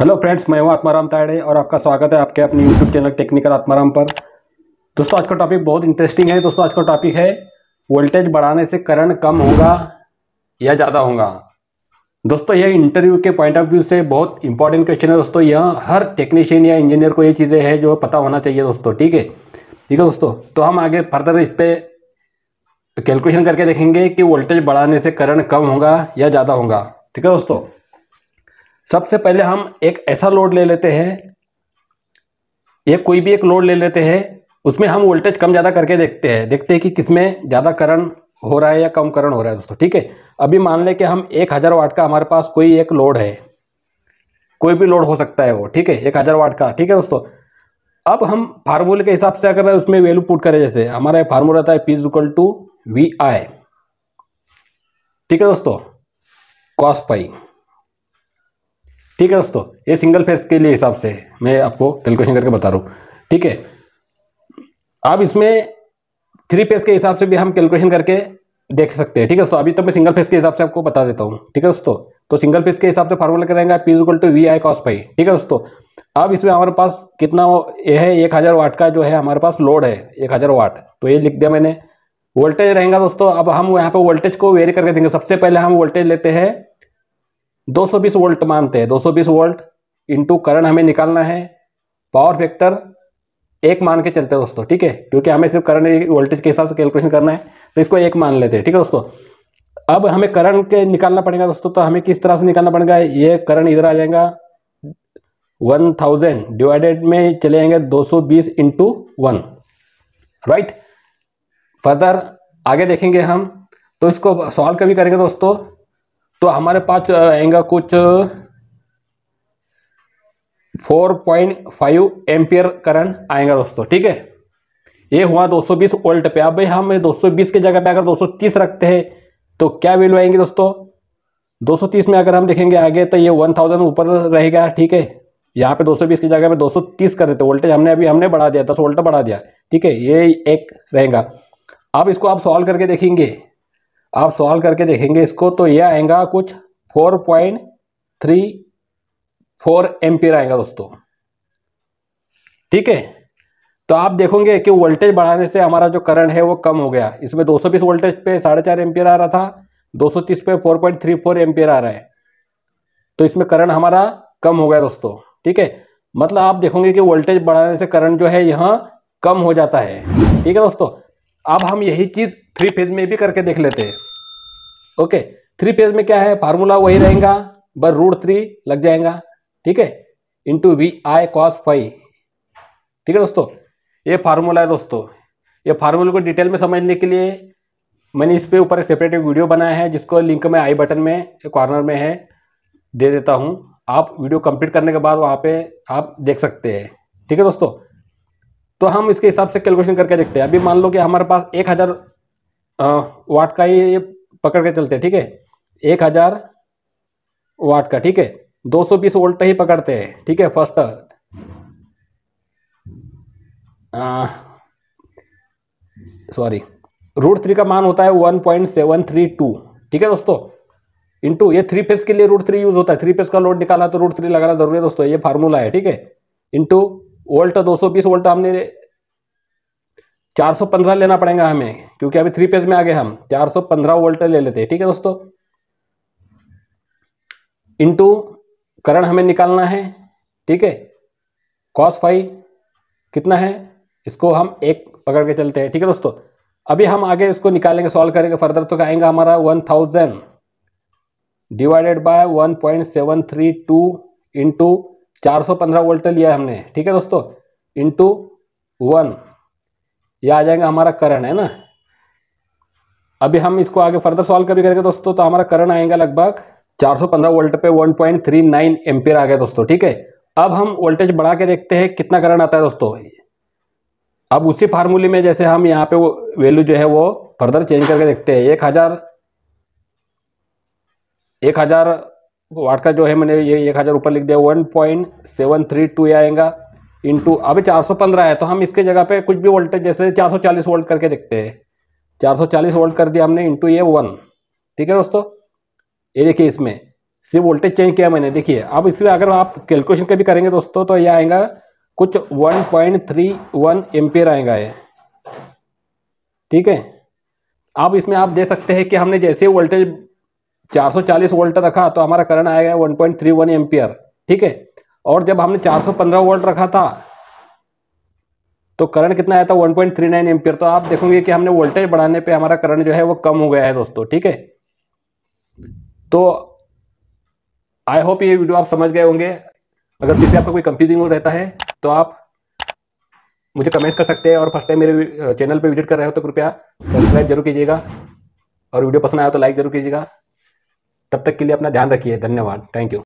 hello friends मैं हूं आत्माराम ताड़े और आपका स्वागत है आपके अपने यूट्यूब चैनल टेक्निकल आत्माराम पर दोस्तों आज का टॉपिक बहुत इंटरेस्टिंग है दोस्तों आज का टॉपिक है वोल्टेज बढ़ाने से करंट कम होगा या ज़्यादा होगा दोस्तों यह इंटरव्यू के पॉइंट ऑफ व्यू से बहुत इंपॉर्टेंट क्वेश्चन है दोस्तों यह हर टेक्नीशियन या इंजीनियर को ये चीज़ें हैं जो पता होना चाहिए दोस्तों ठीक है ठीक है दोस्तों तो हम आगे फर्दर इस पर कैलकुलेशन करके देखेंगे कि वोल्टेज बढ़ाने से करंट कम होगा या ज़्यादा होगा ठीक है दोस्तों सबसे पहले हम एक ऐसा लोड ले लेते हैं ये कोई भी एक लोड ले लेते हैं उसमें हम वोल्टेज कम ज़्यादा करके देखते हैं देखते हैं कि किसमें ज़्यादा करण हो रहा है या कम करण हो रहा है दोस्तों ठीक है अभी मान लें कि हम एक हज़ार वाट का हमारे पास कोई एक लोड है कोई भी लोड हो सकता है वो ठीक है एक हज़ार वाट का ठीक है दोस्तों अब हम फार्मूले के हिसाब से क्या कर रहे हैं उसमें वैल्यू पुट करें जैसे हमारा फार्मूला रहता है P equal to V I ठीक है दोस्तों कॉस पाई ठीक है दोस्तों ये सिंगल फेस के लिए हिसाब से मैं आपको कैलकुलेशन करके बता रहा हूँ ठीक है अब इसमें थ्री फेस के हिसाब से भी हम कैलकुलेशन करके देख सकते हैं ठीक है दोस्तों अभी तो मैं सिंगल फेस के हिसाब से आपको बता देता हूँ ठीक है दोस्तों तो सिंगल फेस के हिसाब से फार्मूला करेंगे P equal to V I cos pi ठीक है दोस्तों अब इसमें हमारे पास कितना ये है एक हज़ार वाट का जो है हमारे पास लोड है एक हज़ार वाट तो ये लिख दिया मैंने वोल्टेज रहेगा दोस्तों अब हम यहाँ पे वोल्टेज को वेरी करके देंगे सबसे पहले हम वोल्टेज लेते हैं 220 वोल्ट मानते हैं 220 वोल्ट इंटू करंट हमें निकालना है पावर फैक्टर एक मान के चलते हैं दोस्तों ठीक है क्योंकि हमें सिर्फ करंट वोल्टेज के हिसाब से कैलकुलेशन करना है तो इसको एक मान लेते हैं ठीक है दोस्तों अब हमें करंट के निकालना पड़ेगा दोस्तों तो हमें किस तरह से निकालना पड़ेगा ये करंट इधर आ जाएगा वन थाउजेंड डिवाइडेड में चले जाएंगे दो सौ बीस इंटू वन राइट फर्दर आगे देखेंगे हम तो इसको सॉल्व कभी करेंगे दोस्तों तो हमारे पास आएगा कुछ 4.5 एम्पियर करंट आएगा दोस्तों ठीक है ये हुआ 220 वोल्ट पे अब भाई हम 220 के जगह पे अगर 230 रखते हैं तो क्या वैल्यू आएंगे दोस्तों 230 में अगर हम देखेंगे आगे तो ये 1000 ऊपर रहेगा ठीक है यहाँ पे 220 की जगह पे 230 कर देते वोल्टेज हमने अभी हमने बढ़ा दिया दस वोल्ट बढ़ा दिया ठीक है ये एक रहेगा अब इसको आप सॉल्व करके देखेंगे आप सॉल्व करके देखेंगे इसको तो यह आएगा कुछ फोर पॉइंट थ्री फोर आएगा दोस्तों ठीक है तो आप देखोगे कि वोल्टेज बढ़ाने से हमारा जो करंट है वो कम हो गया इसमें 220 वोल्टेज पे साढ़े चार एम्पियर आ रहा था 230 पे 4.34 पॉइंट आ रहा है तो इसमें करंट हमारा कम हो गया दोस्तों ठीक है मतलब आप देखोगे कि वोल्टेज बढ़ाने से करंट जो है यहाँ कम हो जाता है ठीक है दोस्तों अब हम यही चीज़ थ्री फेज में भी करके देख लेते हैं ओके थ्री फेज में क्या है फार्मूला वही रहेगा बस रूट थ्री लग जाएगा ठीक है into V I cos five ठीक है दोस्तों ये फार्मूला है दोस्तों ये फार्मूला को डिटेल में समझने के लिए मैंने इस पर ऊपर एक सेपरेट वीडियो बनाया है जिसको लिंक में आई बटन में कॉर्नर में है दे देता हूँ आप वीडियो कंप्लीट करने के बाद वहाँ पे आप देख सकते हैं ठीक है दोस्तों तो हम इसके हिसाब से कैलकुलेशन करके देखते हैं अभी मान लो कि हमारे पास एक हज़ार वाट का ये पकड़ के चलते हैं ठीक है एक हज़ार वाट का ठीक है 220 वोल्ट ही पकड़ते हैं ठीक है फर्स्ट सॉरी रूट थ्री का मान होता है one point seven three two ठीक है दोस्तों इंटू ये थ्री फेस के लिए रूट थ्री यूज होता है थ्री फेस का लोड निकालना तो रूट थ्री लगाना जरूरी है दोस्तों ये फार्मूला है ठीक है इंटू वोल्ट 220 वोल्ट हमने 415 लेना पड़ेगा हमें क्योंकि अभी थ्री पेज में आ गए हम 415 वोल्ट ले लेते हैं ठीक है दोस्तों इनटू करंट हमें निकालना है ठीक है कॉस फाइव कितना है इसको हम एक पकड़ के चलते हैं ठीक है दोस्तों अभी हम आगे इसको निकालेंगे सॉल्व करेंगे फर्दर तो आएंगे हमारा one thousand divided by one point seven three two into चार सौ पंद्रह वोल्ट लिया हमने ठीक है दोस्तों इंटू वन ये आ जाएगा हमारा करण है ना अभी हम इसको आगे फर्दर सॉल्व कभी करेंगे दोस्तों तो हमारा करण आएगा लगभग 415 वोल्ट पे 1.39 पॉइंट एम्पियर आ गया दोस्तों ठीक है अब हम वोल्टेज बढ़ा के देखते हैं कितना करण आता है दोस्तों अब उसी फार्मूले में जैसे हम यहाँ पे वो वैल्यू जो है वो फर्दर चेंज करके देखते हैं एक हज़ार एक हज़ार वाट का जो है मैंने ये एक हज़ार ऊपर लिख दिया one point seven three two आएगा इंटू अभी 415 है तो हम इसके जगह पे कुछ भी वोल्टेज जैसे 440 वोल्ट करके देखते हैं 440 वोल्ट कर दिया हमने इंटू ये वन ठीक है दोस्तों ये देखिए इसमें सिर्फ वोल्टेज चेंज किया मैंने देखिए अब इसमें अगर आप कैलकुलेशन का भी करेंगे दोस्तों तो यह आएगा कुछ 1.31 पॉइंट आएगा ये ठीक है अब इसमें आप देख सकते हैं कि हमने जैसे वोल्टेज चालीस वोल्ट रखा तो हमारा करंट आएगा वन एम्पियर ठीक है और जब हमने 415 वोल्ट रखा था तो करंट कितना आया था 1.39 पॉइंट तो आप देखोगे कि हमने वोल्टेज बढ़ाने पे हमारा करंट जो है वो कम हो गया है दोस्तों ठीक है तो आई होप ये वीडियो आप समझ गए होंगे अगर किसी आपका कोई कंफ्यूजिंग रहता है तो आप मुझे कमेंट कर सकते हैं और फर्स्ट टाइम मेरे चैनल पर विजिट कर रहे हो तो कृपया सब्सक्राइब जरूर कीजिएगा और वीडियो पसंद आया तो लाइक जरूर कीजिएगा तब तक के लिए अपना ध्यान रखिए धन्यवाद थैंक यू